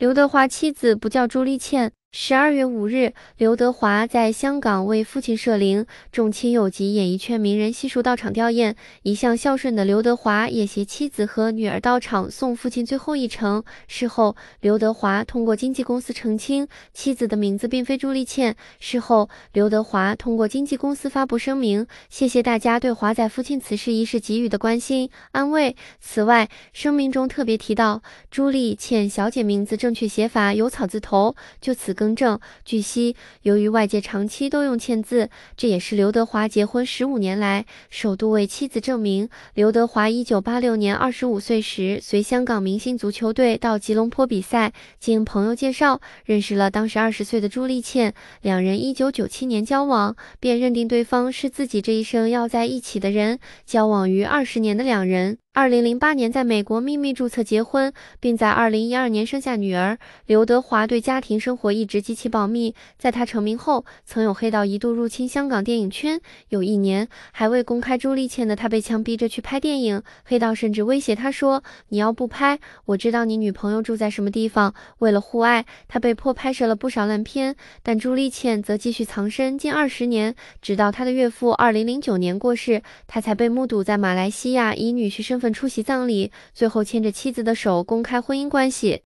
刘德华妻子不叫朱丽倩。十二月五日，刘德华在香港为父亲设灵，众亲友及演艺圈名人悉数到场吊唁。一向孝顺的刘德华也携妻子和女儿到场送父亲最后一程。事后，刘德华通过经纪公司澄清，妻子的名字并非朱丽倩。事后，刘德华通过经纪公司发布声明，谢谢大家对华仔父亲此事一事给予的关心安慰。此外，声明中特别提到，朱丽倩小姐名字正确写法有草字头。就此。更正：据悉，由于外界长期都用“欠”字，这也是刘德华结婚十五年来首度为妻子证明。刘德华一九八六年二十五岁时，随香港明星足球队到吉隆坡比赛，经朋友介绍认识了当时二十岁的朱丽倩，两人一九九七年交往，便认定对方是自己这一生要在一起的人。交往于二十年的两人。二零零八年，在美国秘密注册结婚，并在二零一二年生下女儿。刘德华对家庭生活一直极其保密。在他成名后，曾有黑道一度入侵香港电影圈。有一年，还未公开朱丽倩的他被强逼着去拍电影，黑道甚至威胁他说：“你要不拍，我知道你女朋友住在什么地方。”为了互爱，他被迫拍摄了不少烂片。但朱丽倩则继续藏身近二十年，直到他的岳父二零零九年过世，他才被目睹在马来西亚以女婿身份。出席葬礼，最后牵着妻子的手公开婚姻关系。